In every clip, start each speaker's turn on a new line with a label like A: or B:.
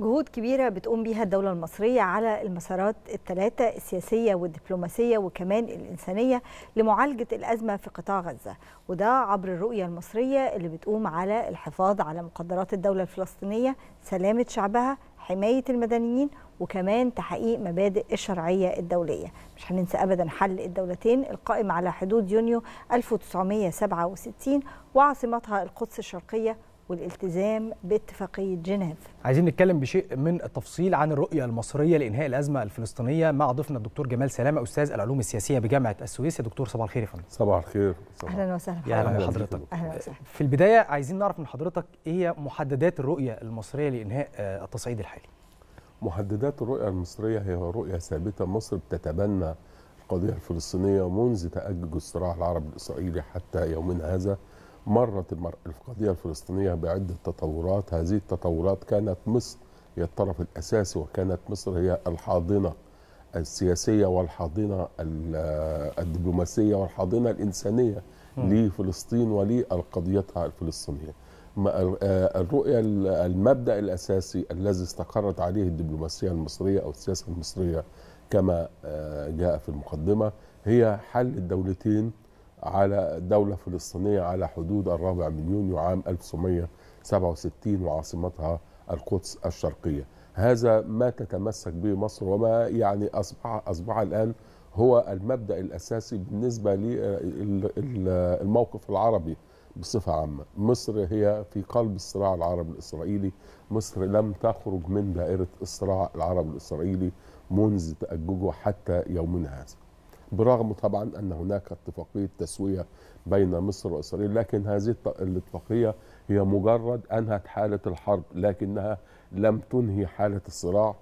A: جهود كبيرة بتقوم بيها الدولة المصرية على المسارات الثلاثة السياسية والدبلوماسية وكمان الإنسانية لمعالجة الأزمة في قطاع غزة وده عبر الرؤية المصرية اللي بتقوم على الحفاظ على مقدرات الدولة الفلسطينية سلامة شعبها حماية المدنيين وكمان تحقيق مبادئ الشرعية الدولية مش هننسى أبدا حل الدولتين القائم على حدود يونيو 1967 وعاصمتها القدس الشرقية والالتزام باتفاقية جنيف
B: عايزين نتكلم بشيء من التفصيل عن الرؤية المصرية لإنهاء الأزمة الفلسطينية مع ضيفنا الدكتور جمال سلامة أستاذ العلوم السياسية بجامعة السويس يا دكتور صباح الخير يا فندم صباح الخير أهلا
A: وسهلا
C: أهلا بحضرتك
B: أهلا وسهلا في البداية عايزين نعرف من حضرتك إيه هي محددات الرؤية المصرية لإنهاء آه، التصعيد الحالي
C: محددات الرؤية المصرية هي رؤية ثابتة مصر بتتبنى القضية الفلسطينية منذ تأجج الصراع العربي الإسرائيلي حتى يومنا هذا مرت القضية الفلسطينية بعدة تطورات هذه التطورات كانت مصر هي الطرف الأساسي وكانت مصر هي الحاضنة السياسية والحاضنة الدبلوماسية والحاضنة الإنسانية لفلسطين ولقضيتها الفلسطينية آه، الرؤية المبدأ الأساسي الذي استقرت عليه الدبلوماسية المصرية أو السياسة المصرية كما آه، جاء في المقدمة هي حل الدولتين على دولة فلسطينية على حدود الرابع من يونيو عام 1967 وعاصمتها القدس الشرقية هذا ما تتمسك به مصر وما يعني أصبح, أصبح الآن هو المبدأ الأساسي بالنسبة للموقف آه، العربي بصفة عامة مصر هي في قلب الصراع العربي الإسرائيلي مصر لم تخرج من دائرة الصراع العربي الإسرائيلي منذ تأججه حتى يومنا هذا برغم طبعا ان هناك اتفاقيه تسويه بين مصر واسرائيل لكن هذه الاتفاقيه هي مجرد انهت حاله الحرب لكنها لم تنهي حاله الصراع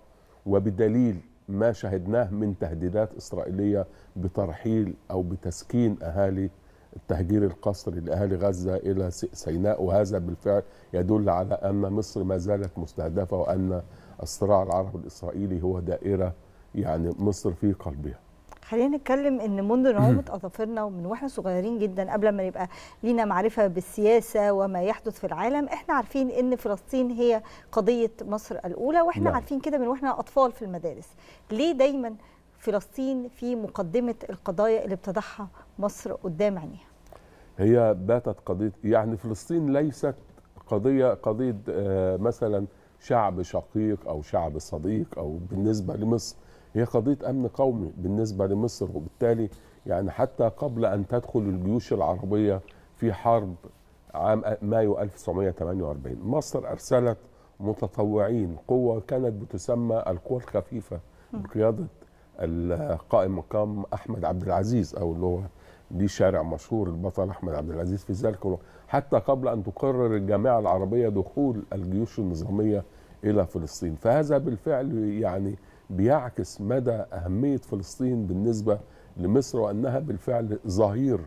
C: وبدليل ما شهدناه من تهديدات اسرائيليه بترحيل او بتسكين اهالي التهجير القسري لاهالي غزه الى سيناء وهذا بالفعل يدل على ان مصر ما زالت مستهدفه وان الصراع العربي الاسرائيلي هو دائره يعني مصر في قلبها
A: خلينا نتكلم ان منذ نعومه اظافرنا ومن واحنا صغيرين جدا قبل ما يبقى لينا معرفه بالسياسه وما يحدث في العالم احنا عارفين ان فلسطين هي قضيه مصر الاولى واحنا لا. نعم. عارفين كده من واحنا اطفال في المدارس ليه دايما فلسطين في مقدمه القضايا اللي بتضعها مصر قدام عينيها
C: هي باتت قضيه يعني فلسطين ليست قضيه قضيه آه، مثلا شعب شقيق او شعب صديق او بالنسبه لمصر هي قضيه امن قومي بالنسبه لمصر وبالتالي يعني حتى قبل ان تدخل الجيوش العربيه في حرب عام مايو 1948 مصر ارسلت متطوعين قوه كانت بتسمى القوة الخفيفه بقياده القائم مقام احمد عبد العزيز او اللي هو دي شارع مشهور البطل احمد عبد العزيز في ذلك حتى قبل ان تقرر الجامعه العربيه دخول الجيوش النظاميه الى فلسطين فهذا بالفعل يعني بيعكس مدى أهمية فلسطين بالنسبة لمصر وأنها بالفعل ظهير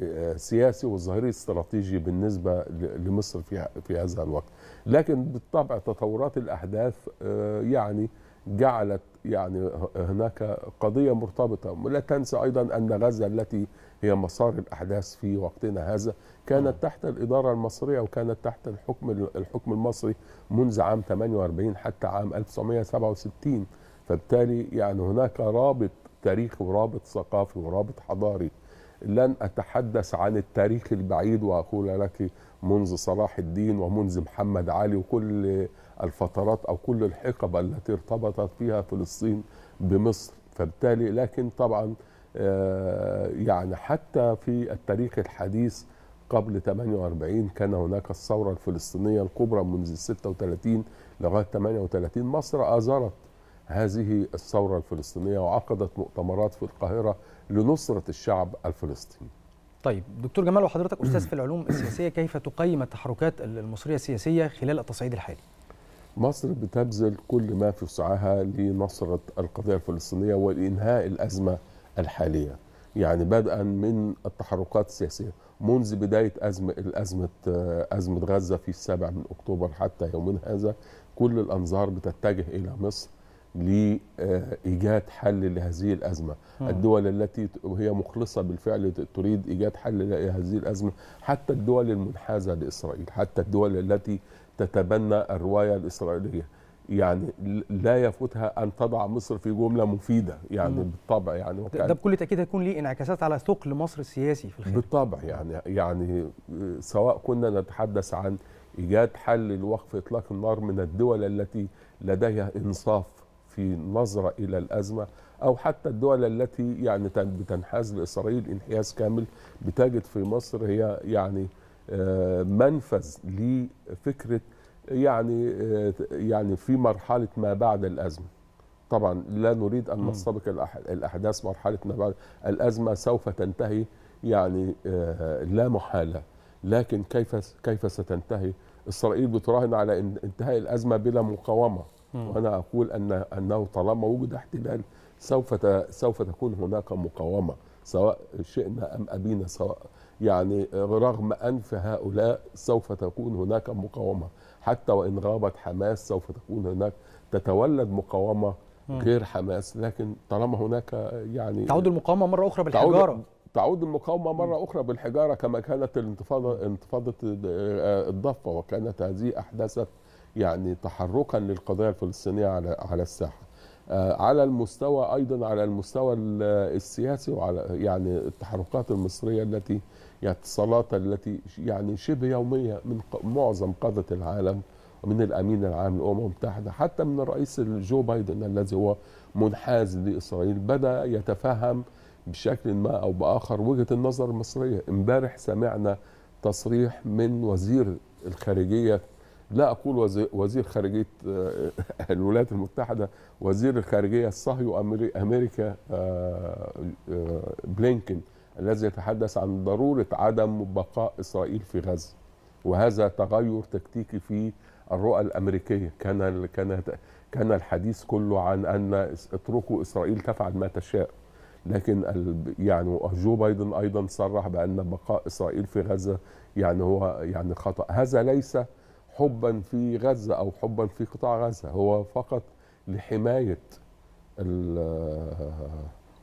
C: آه، سياسي وظهير استراتيجي بالنسبة لمصر في, في هذا الوقت لكن بالطبع تطورات الأحداث آه، يعني جعلت يعني هناك قضية مرتبطة لا تنسى أيضا أن غزة التي هي مسار الأحداث في وقتنا هذا كانت نعم. تحت الإدارة المصرية وكانت تحت الحكم الحكم المصري منذ عام 48 حتى عام 1967 فبالتالي يعني هناك رابط تاريخي ورابط ثقافي ورابط حضاري لن أتحدث عن التاريخ البعيد وأقول لك منذ صلاح الدين ومنذ محمد علي وكل الفترات أو كل الحقب التي ارتبطت فيها فلسطين بمصر فبالتالي لكن طبعا آه، يعني حتى في التاريخ الحديث قبل 48 كان هناك الثورة الفلسطينية الكبرى منذ 36 لغاية 38 مصر أزرت هذه الثورة الفلسطينية وعقدت مؤتمرات في القاهرة لنصرة الشعب الفلسطيني
B: طيب دكتور جمال وحضرتك أستاذ في العلوم السياسية كيف تقيم التحركات المصرية السياسية خلال التصعيد الحالي؟
C: مصر بتبذل كل ما في وسعها لنصرة القضية الفلسطينية وإنهاء الأزمة الحالية يعني بدءا من التحركات السياسية منذ بداية أزمة الأزمة أزمة غزة في السابع من أكتوبر حتى يومنا هذا كل الأنظار بتتجه إلى مصر لايجاد حل لهذه الازمه، الدول التي هي مخلصه بالفعل تريد ايجاد حل لهذه الازمه، حتى الدول المنحازه لاسرائيل، حتى الدول التي تتبنى الروايه الاسرائيليه، يعني لا يفوتها ان تضع مصر في جمله مفيده يعني مم. بالطبع يعني وكأن ده
B: بكل تاكيد هيكون ليه انعكاسات على ثقل مصر السياسي في
C: الخارج بالطبع يعني يعني سواء كنا نتحدث عن ايجاد حل لوقف اطلاق النار من الدول التي لديها انصاف في نظرة إلى الأزمة أو حتى الدول التي يعني بتنحاز لإسرائيل انحياز كامل بتجد في مصر هي يعني آه، منفذ لفكرة يعني آه، يعني في مرحلة ما بعد الأزمة طبعا لا نريد أن نستبق الأحداث مرحلة ما بعد الأزمة سوف تنتهي يعني آه، لا محالة لكن كيف كيف ستنتهي إسرائيل بتراهن على انتهاء الأزمة بلا مقاومة وانا اقول ان انه طالما وجد احتلال سوف سوف تكون هناك مقاومه سواء شئنا ام ابينا سواء يعني رغم انف هؤلاء سوف تكون هناك مقاومه حتى وان غابت حماس سوف تكون هناك تتولد مقاومه غير حماس لكن طالما هناك يعني تعود المقاومه مره اخرى بالحجاره تعود تعود المقاومة مرة أخرى بالحجارة كما كانت الانتفاضة انتفاضة آه، الضفة وكانت هذه أحدثت يعني تحركا للقضيه الفلسطينيه على على الساحه آه، على المستوى ايضا على المستوى السياسي وعلى يعني التحركات المصريه التي يعني التي يعني شبه يوميه من معظم قاده العالم ومن الامين العام للامم المتحده حتى من الرئيس جو بايدن الذي هو منحاز لاسرائيل بدا يتفهم بشكل ما او باخر وجهه النظر المصريه امبارح سمعنا تصريح من وزير الخارجيه لا اقول وزير خارجيه آه، الولايات المتحده وزير الخارجيه الصهيو امريكا آه، آه، بلينكن الذي يتحدث عن ضروره عدم بقاء اسرائيل في غزه وهذا تغير تكتيكي في الرؤى الامريكيه كان كان كان الحديث كله عن ان اتركوا اسرائيل تفعل ما تشاء لكن يعني جو بايدن ايضا صرح بان بقاء اسرائيل في غزه يعني هو يعني خطا هذا ليس حبا في غزة أو حبا في قطاع غزة هو فقط لحماية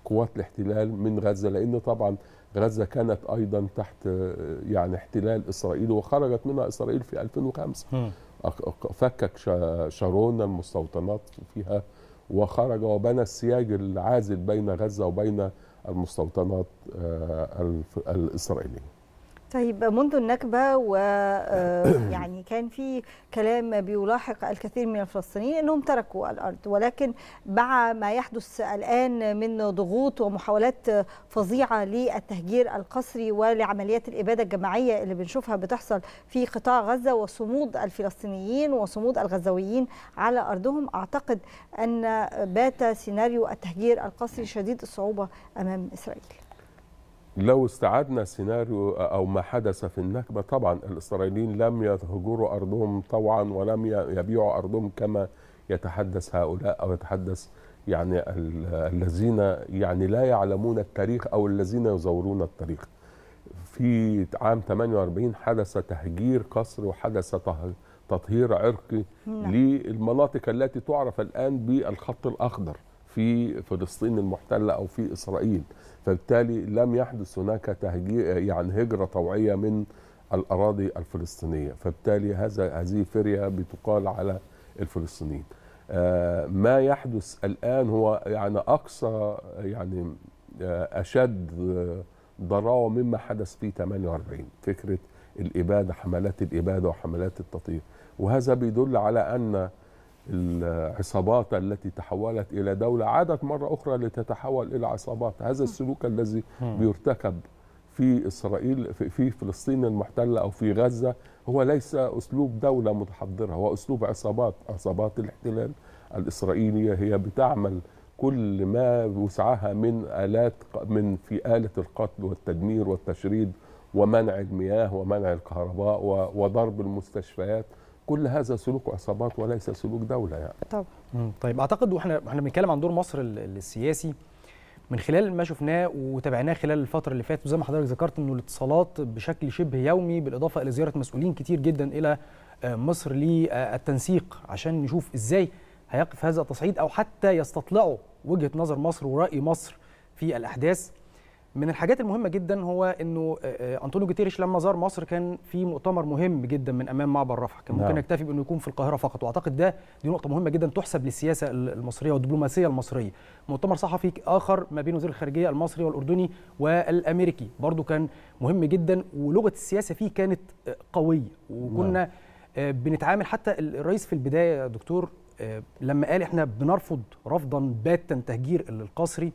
C: قوات الاحتلال من غزة لأن طبعا غزة كانت أيضا تحت يعني احتلال إسرائيل وخرجت منها إسرائيل في 2005 فكك شارون المستوطنات فيها وخرج وبنى السياج العازل بين غزة وبين المستوطنات آه، الإسرائيلية
A: طيب منذ النكبة ويعني آه، كان في كلام بيلاحق الكثير من الفلسطينيين أنهم تركوا الأرض ولكن مع ما يحدث الآن من ضغوط ومحاولات فظيعة للتهجير القسري ولعمليات الإبادة الجماعية اللي بنشوفها بتحصل في قطاع غزة وصمود الفلسطينيين وصمود الغزويين على أرضهم أعتقد أن بات سيناريو التهجير القسري شديد الصعوبة أمام إسرائيل
C: لو استعدنا سيناريو او ما حدث في النكبه طبعا الاسرائيليين لم يهجروا ارضهم طوعا ولم يبيعوا ارضهم كما يتحدث هؤلاء او يتحدث يعني الذين يعني لا يعلمون التاريخ او الذين يزورون التاريخ. في عام 48 حدث تهجير قصر وحدث تطهير عرقي نعم. للمناطق التي تعرف الان بالخط الاخضر. في فلسطين المحتله او في اسرائيل فبالتالي لم يحدث هناك تهجير يعني هجره طوعيه من الاراضي الفلسطينيه فبالتالي هذا هذه فريه بتقال على الفلسطينيين آه، ما يحدث الان هو يعني اقصى يعني آه، اشد آه، ضراوه مما حدث في 48 فكره الاباده حملات الاباده وحملات التطهير وهذا بيدل على ان العصابات التي تحولت إلى دولة عادت مرة أخرى لتتحول إلى عصابات هذا السلوك الذي بيرتكب في إسرائيل في فلسطين المحتلة أو في غزة هو ليس أسلوب دولة متحضرة هو أسلوب عصابات عصابات الاحتلال الإسرائيلية هي بتعمل كل ما وسعها من آلات من في آلة القتل والتدمير والتشريد ومنع المياه ومنع الكهرباء وضرب المستشفيات كل هذا سلوك عصابات وليس سلوك دوله يعني
B: طبعا طيب اعتقد واحنا احنا بنتكلم عن دور مصر السياسي من خلال ما شفناه وتابعناه خلال الفترة اللي فاتت وزي ما حضرتك ذكرت انه الاتصالات بشكل شبه يومي بالاضافة الى زيارة مسؤولين كتير جدا الى آه، مصر للتنسيق عشان نشوف ازاي هيقف هذا التصعيد او حتى يستطلعوا وجهة نظر مصر ورأي مصر في الاحداث من الحاجات المهمه جدا هو انه آه، آه، انطونيو جوتيريش لما زار مصر كان في مؤتمر مهم جدا من امام معبر رفح كان ممكن نعم. يكتفي بانه يكون في القاهره فقط واعتقد ده دي نقطه مهمه جدا تحسب للسياسه المصريه والدبلوماسيه المصريه مؤتمر صحفي اخر ما بين وزير الخارجيه المصري والاردني والامريكي برضو كان مهم جدا ولغه السياسه فيه كانت آه، قويه وكنا نعم. بنتعامل حتى الرئيس في البدايه يا دكتور لما قال احنا بنرفض رفضا باتا تهجير القصري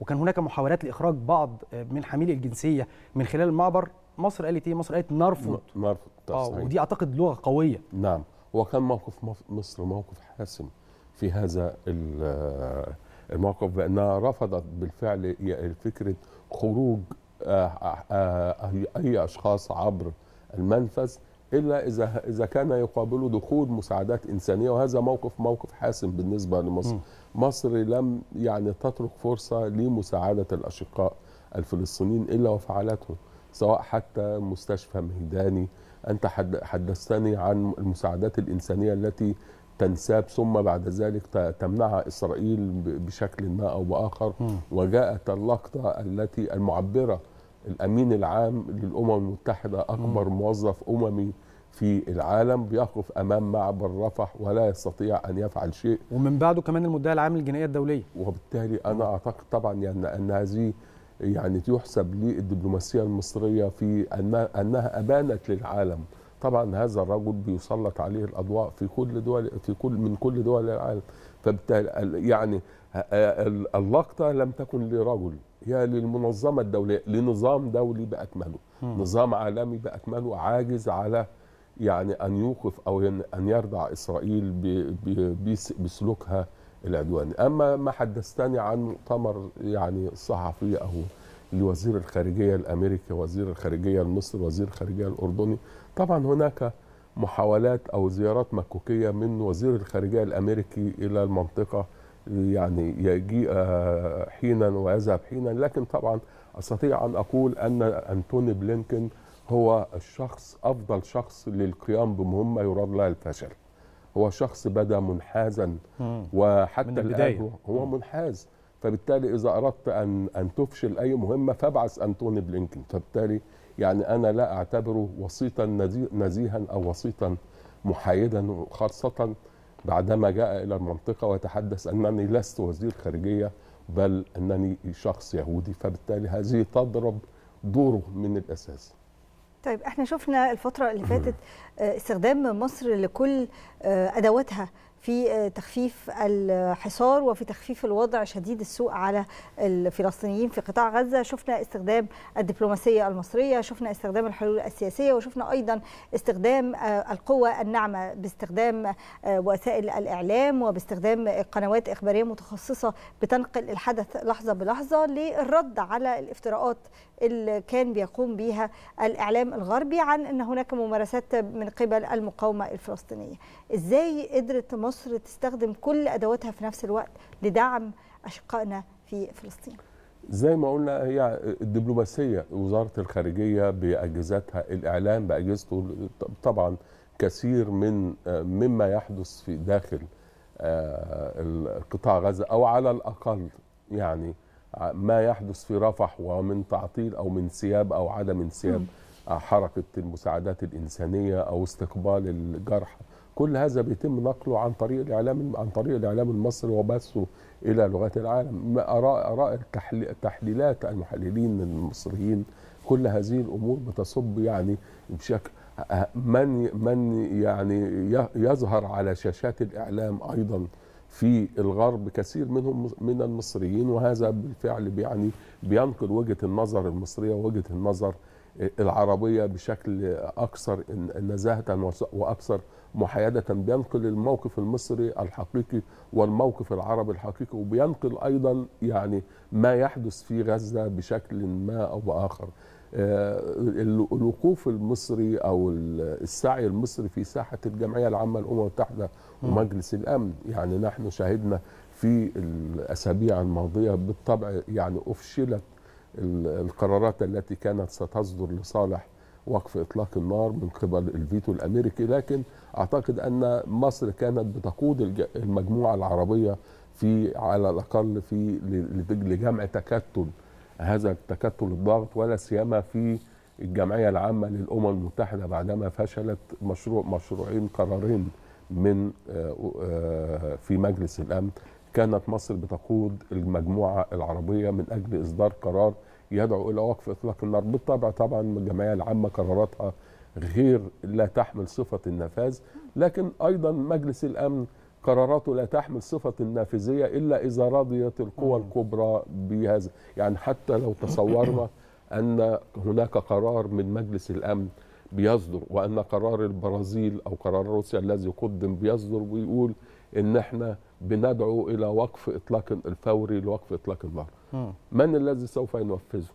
B: وكان هناك محاولات لاخراج بعض آه، من حاملي الجنسيه من خلال المعبر مصر قالت ايه مصر قالت نرفض
C: نرفض اه ودي اعتقد لغه قويه نعم وكان موقف مصر موقف حاسم في هذا آه، الموقف بانها رفضت بالفعل فكره خروج آه، اي اشخاص عبر المنفذ الا اذا اذا كان يقابله دخول مساعدات انسانيه وهذا موقف موقف حاسم بالنسبه لمصر م. مصر لم يعني تترك فرصه لمساعده الاشقاء الفلسطينيين الا وفعلته سواء حتى مستشفى مهداني انت حدثتني عن المساعدات الانسانيه التي تنساب ثم بعد ذلك تمنعها اسرائيل بشكل ما او باخر وجاءت اللقطه التي المعبره الامين العام للامم المتحده اكبر م. موظف اممي في العالم بيقف امام معبر رفح ولا يستطيع ان يفعل شيء ومن بعده كمان المدعي العام للجنائيه الدوليه وبالتالي انا اعتقد طبعا يعني ان هذه يعني تحسب للدبلوماسيه المصريه في أنها, انها ابانت للعالم طبعا هذا الرجل بيسلط عليه الاضواء في كل دول في كل من كل دول العالم فبالتالي يعني اللقطه لم تكن لرجل هي للمنظمه الدوليه لنظام دولي باكمله مم. نظام عالمي باكمله عاجز على يعني ان يوقف او ان يردع اسرائيل بسلوكها العدواني اما ما حدثتني عن مؤتمر يعني صحفي او لوزير الخارجيه الامريكي وزير الخارجيه المصري وزير الخارجيه الاردني طبعا هناك محاولات او زيارات مكوكيه من وزير الخارجيه الامريكي الى المنطقه يعني يجيء آه، حينا ويذهب حينا لكن طبعا استطيع ان اقول ان انتوني بلينكن هو الشخص افضل شخص للقيام بمهمه يراد لها الفشل هو شخص بدا منحازا وحتى من الان هو منحاز فبالتالي اذا اردت ان ان تفشل اي مهمه فابعث انتوني بلينكن فبالتالي يعني انا لا اعتبره وسيطا نزيها او وسيطا محايدا خاصه بعدما جاء إلى المنطقة وتحدث أنني لست وزير خارجية بل أنني شخص يهودي فبالتالي هذه تضرب دوره من الأساس
A: طيب احنا شفنا الفترة اللي فاتت آه، استخدام مصر لكل آه، ادواتها في آه، تخفيف الحصار وفي تخفيف الوضع شديد السوء على الفلسطينيين في قطاع غزة شفنا استخدام الدبلوماسية المصرية شفنا استخدام الحلول السياسية وشفنا أيضا استخدام آه، القوة الناعمة باستخدام آه، وسائل الإعلام وباستخدام قنوات إخبارية متخصصة بتنقل الحدث لحظة بلحظة للرد على الافتراءات اللي كان بيقوم بها الإعلام الغربي عن أن هناك ممارسات من قبل المقاومة الفلسطينية إزاي قدرت مصر تستخدم كل أدواتها في نفس الوقت لدعم أشقائنا في فلسطين
C: زي ما قلنا هي الدبلوماسية وزارة الخارجية بأجهزتها الإعلام بأجهزته طبعا كثير من مما يحدث في داخل آه، قطاع غزة أو على الأقل يعني ما يحدث في رفح ومن تعطيل أو من سياب أو عدم انسياب حركة المساعدات الإنسانية أو استقبال الجرحى كل هذا بيتم نقله عن طريق الإعلام عن طريق الإعلام المصري وبثه إلى لغات العالم آراء آراء التحليلات المحللين المصريين كل هذه الأمور بتصب يعني بشكل أه، من من يعني يظهر على شاشات الإعلام أيضا في الغرب كثير منهم من المصريين وهذا بالفعل يعني بينقل وجهه النظر المصريه ووجهه النظر العربيه بشكل اكثر نزاهه واكثر محايده بينقل الموقف المصري الحقيقي والموقف العربي الحقيقي وبينقل ايضا يعني ما يحدث في غزه بشكل ما او باخر آه، الوقوف المصري او السعي المصري في ساحه الجمعيه العامه للامم المتحده ومجلس الامن يعني نحن شهدنا في الاسابيع الماضيه بالطبع يعني افشلت القرارات التي كانت ستصدر لصالح وقف اطلاق النار من قبل الفيتو الامريكي لكن اعتقد ان مصر كانت بتقود المجموعه العربيه في على الاقل في لجمع تكتل هذا التكتل الضغط ولا سيما في الجمعية العامة للأمم المتحدة بعدما فشلت مشروع مشروعين قرارين من آه، آه، في مجلس الأمن كانت مصر بتقود المجموعة العربية من أجل إصدار قرار يدعو إلى وقف إطلاق النار بالطبع طبعا الجمعية العامة قراراتها غير لا تحمل صفة النفاذ لكن أيضا مجلس الأمن قراراته لا تحمل صفة النافذية إلا إذا رضيت القوى الكبرى بهذا يعني حتى لو تصورنا أن هناك قرار من مجلس الأمن بيصدر وأن قرار البرازيل أو قرار روسيا الذي قدم بيصدر ويقول إن إحنا بندعو إلى وقف إطلاق الفوري لوقف إطلاق النار من الذي سوف ينفذه؟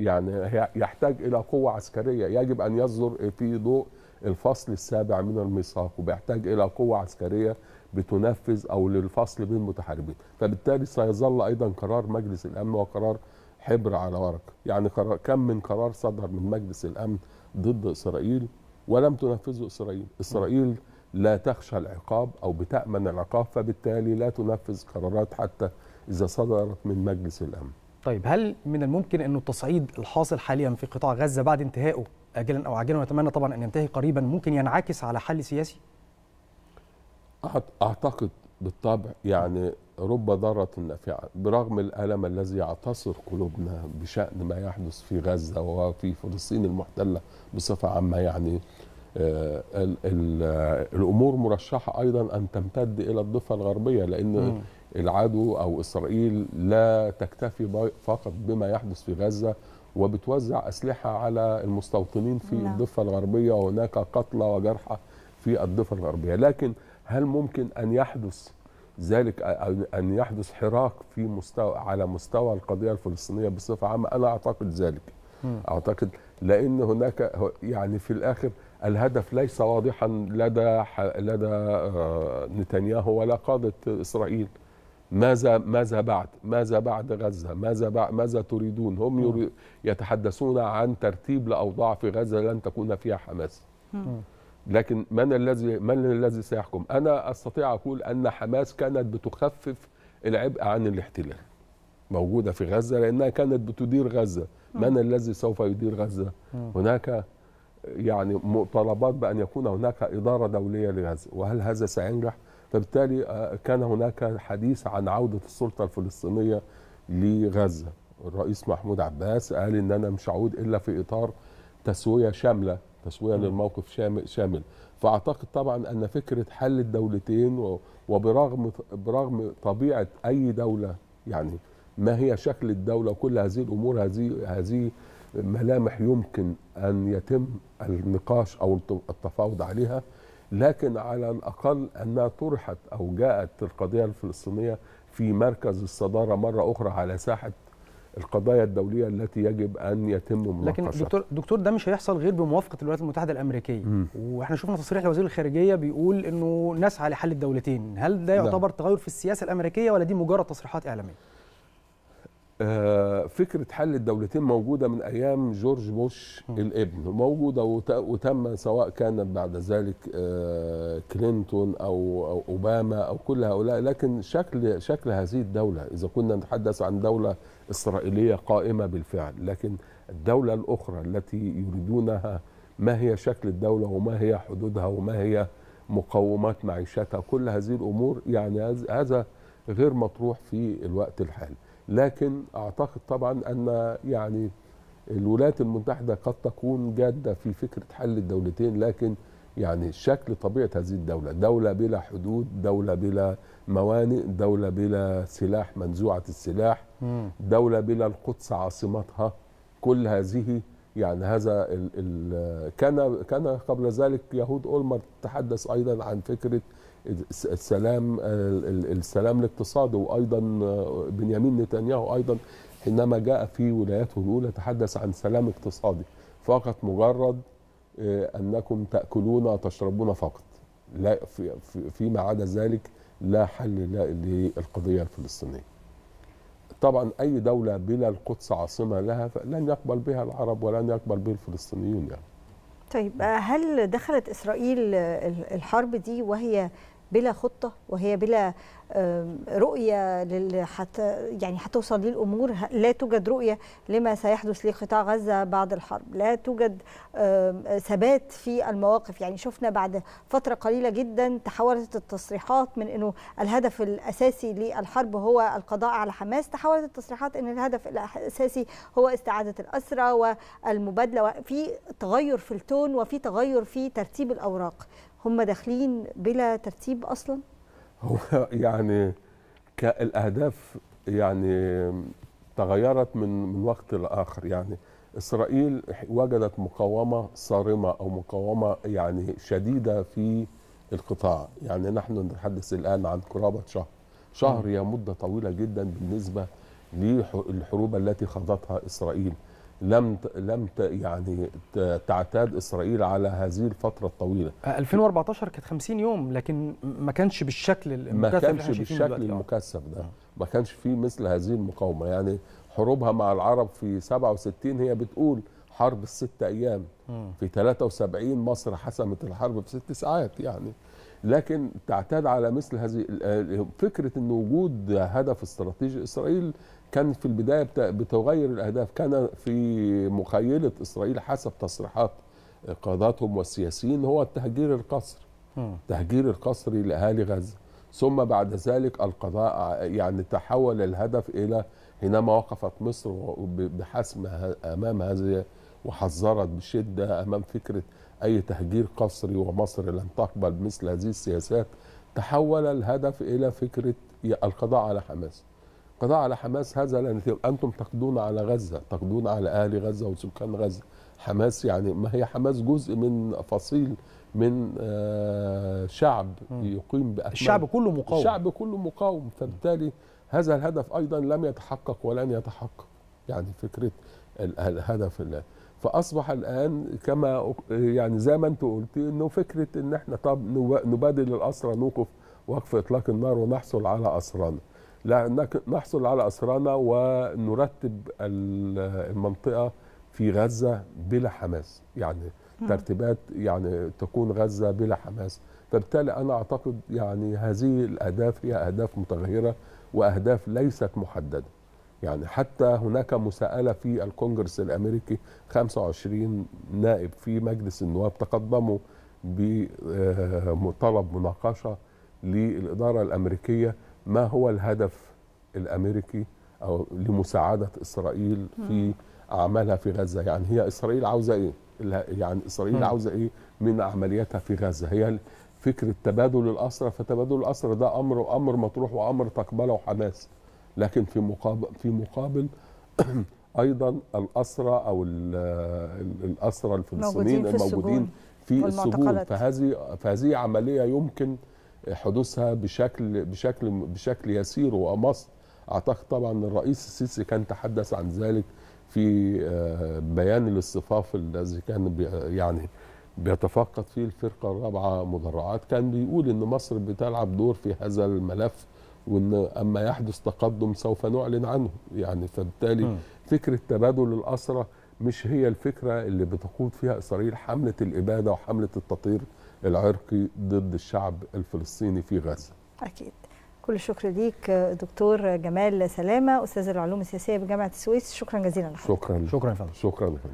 C: يعني يحتاج إلى قوة عسكرية يجب أن يصدر في ضوء الفصل السابع من الميثاق وبيحتاج إلى قوة عسكرية بتنفذ أو للفصل بين متحاربين فبالتالي سيظل أيضا قرار مجلس الأمن وقرار حبر على ورق يعني كم من قرار صدر من مجلس الأمن ضد إسرائيل ولم تنفذه إسرائيل إسرائيل لا تخشى العقاب أو بتأمن العقاب فبالتالي لا تنفذ قرارات حتى إذا صدرت من مجلس الأمن
B: طيب هل من الممكن أن التصعيد الحاصل حاليا في قطاع غزة بعد انتهائه آجلا أو عاجلا ونتمنى طبعا أن ينتهي قريبا ممكن ينعكس على حل سياسي؟
C: أعتقد بالطبع يعني رب ضارة نافعة برغم الألم الذي يعتصر قلوبنا بشأن ما يحدث في غزة وفي فلسطين المحتلة بصفة عامة يعني آه، الأمور مرشحة أيضا أن تمتد إلى الضفة الغربية لأن العدو أو إسرائيل لا تكتفي فقط بما يحدث في غزة وبتوزع أسلحة على المستوطنين في لا. نعم. الضفة الغربية وهناك قتلى وجرحى في الضفة الغربية لكن هل ممكن أن يحدث ذلك أن يحدث حراك في مستوى على مستوى القضية الفلسطينية بصفة عامة أنا أعتقد ذلك م. أعتقد لأن هناك يعني في الآخر الهدف ليس واضحا لدى لدى آه، نتنياهو ولا قادة إسرائيل ماذا ماذا بعد ماذا بعد غزه ماذا بعد ماذا تريدون هم يتحدثون عن ترتيب لاوضاع في غزه لن تكون فيها حماس لكن من الذي من الذي سيحكم انا استطيع اقول ان حماس كانت بتخفف العبء عن الاحتلال موجوده في غزه لانها كانت بتدير غزه من الذي سوف يدير غزه هناك يعني مطالبات بان يكون هناك اداره دوليه لغزه وهل هذا سينجح فبالتالي آه، كان هناك حديث عن عودة السلطة الفلسطينية لغزة الرئيس محمود عباس قال إن أنا مش هعود إلا في إطار تسوية شاملة تسوية للموقف شامل فأعتقد طبعا أن فكرة حل الدولتين وبرغم برغم طبيعة أي دولة يعني ما هي شكل الدولة وكل هذه الأمور هذه هذه ملامح يمكن أن يتم النقاش أو التفاوض عليها لكن على الأقل أنها طرحت أو جاءت القضية الفلسطينية في مركز الصدارة مرة أخرى على ساحة القضايا الدولية التي يجب أن يتم مناقشتها لكن دكتور
B: دكتور ده مش هيحصل غير بموافقة الولايات المتحدة الأمريكية م. وإحنا شفنا تصريح لوزير الخارجية بيقول إنه نسعى لحل الدولتين هل ده نعم. يعتبر لا. تغير في السياسة الأمريكية ولا دي مجرد تصريحات إعلامية؟
C: آه، فكره حل الدولتين موجوده من ايام جورج بوش الابن موجوده وتم سواء كان بعد ذلك آه، كلينتون او اوباما او كل هؤلاء لكن شكل شكل هذه الدوله اذا كنا نتحدث عن دوله اسرائيليه قائمه بالفعل لكن الدوله الاخرى التي يريدونها ما هي شكل الدوله وما هي حدودها وما هي مقومات معيشتها كل هذه الامور يعني هذا غير مطروح في الوقت الحالي لكن اعتقد طبعا ان يعني الولايات المتحده قد تكون جاده في فكره حل الدولتين لكن يعني شكل طبيعه هذه الدوله، دوله بلا حدود، دوله بلا موانئ، دوله بلا سلاح منزوعه السلاح، دوله بلا القدس عاصمتها، كل هذه يعني هذا ال ال كان كان قبل ذلك يهود اولمر تحدث ايضا عن فكره السلام السلام الاقتصادي وايضا آه، بنيامين نتنياهو ايضا حينما جاء في ولايته الاولى تحدث عن سلام اقتصادي فقط مجرد آه، انكم تاكلون وتشربون فقط لا فيما عدا ذلك لا حل للقضيه الفلسطينيه طبعا اي دوله بلا القدس عاصمه لها لن يقبل بها العرب ولن يقبل بها الفلسطينيون يعني.
A: طيب آه، هل دخلت اسرائيل الحرب دي وهي بلا خطه وهي بلا رؤيه لل حتى يعني هتوصل ليه الامور لا توجد رؤيه لما سيحدث لقطاع غزه بعد الحرب لا توجد ثبات في المواقف يعني شفنا بعد فتره قليله جدا تحولت التصريحات من انه الهدف الاساسي للحرب هو القضاء على حماس تحولت التصريحات ان الهدف الاساسي هو استعاده الاسرى والمبادله في تغير في التون وفي تغير في ترتيب الاوراق هم داخلين بلا ترتيب اصلا
C: هو يعني الاهداف يعني تغيرت من من وقت لاخر يعني اسرائيل وجدت مقاومه صارمه او مقاومه يعني شديده في القطاع يعني نحن نتحدث الان عن قرابه شهر شهر هي مده طويله جدا بالنسبه للحروب التي خاضتها اسرائيل لم لم يعني تعتاد اسرائيل على هذه الفتره الطويله
B: 2014 كانت 50 يوم لكن ما كانش بالشكل المكثف ما كانش بالشكل آه.
C: المكثف ده ما كانش فيه مثل هذه المقاومه يعني حروبها مع العرب في 67 هي بتقول حرب الست ايام في 73 مصر حسمت الحرب في ست ساعات يعني لكن تعتاد على مثل هذه فكره ان وجود هدف استراتيجي اسرائيل كان في البدايه بتغير الاهداف كان في مخيله اسرائيل حسب تصريحات قاداتهم والسياسيين هو التهجير القسري تهجير القسري لاهالي غزه ثم بعد ذلك القضاء يعني تحول الهدف الى حينما وقفت مصر بحسم امام هذه وحذرت بشده امام فكره اي تهجير قسري ومصر لن تقبل مثل هذه السياسات تحول الهدف الى فكره القضاء على حماس قضاء على حماس هذا لأن أنتم تقضون على غزة تقضون على أهل غزة وسكان غزة حماس يعني ما هي حماس جزء من فصيل من آه، شعب يقيم بأثمان الشعب كله مقاوم الشعب كله مقاوم فبالتالي هذا الهدف أيضا لم يتحقق ولن يتحقق يعني فكرة الهدف اللي. فأصبح الآن كما يعني زي ما أنت قلت إنه فكرة إن إحنا طب نبادل الأسرى نوقف وقف إطلاق النار ونحصل على أسرانا نحصل على أسرانا ونرتب المنطقة في غزة بلا حماس يعني ترتيبات يعني تكون غزة بلا حماس فبالتالي أنا أعتقد يعني هذه الأهداف هي أهداف متغيرة وأهداف ليست محددة يعني حتى هناك مساءلة في الكونجرس الأمريكي 25 نائب في مجلس النواب تقدموا بطلب آه، مناقشة للإدارة الأمريكية ما هو الهدف الامريكي او لمساعده اسرائيل في اعمالها في غزه يعني هي اسرائيل عاوزه ايه يعني اسرائيل عاوزه ايه من عملياتها في غزه هي فكره تبادل الاسرى فتبادل الاسرى ده امر امر مطروح وامر تقبله حماس لكن في مقابل في مقابل ايضا الاسرى او الاسرى الفلسطينيين الموجودين في السجون في السجون فهذه فهذه عمليه يمكن حدوثها بشكل بشكل بشكل يسير وامص اعتقد طبعا الرئيس السيسي كان تحدث عن ذلك في آه، بيان الاصطفاف الذي كان يعني بيتفقد فيه الفرقه الرابعه مدرعات كان بيقول ان مصر بتلعب دور في هذا الملف وان اما يحدث تقدم سوف نعلن عنه يعني فبالتالي فكره تبادل الاسرى مش هي الفكره اللي بتقود فيها اسرائيل حمله الاباده وحمله التطهير العرقي ضد الشعب الفلسطيني في غزة
A: أكيد كل الشكر ليك دكتور جمال سلامة أستاذ العلوم السياسية بجامعة السويس شكرا جزيلا
C: لحضرتك شكرا شكرا فندم شكرا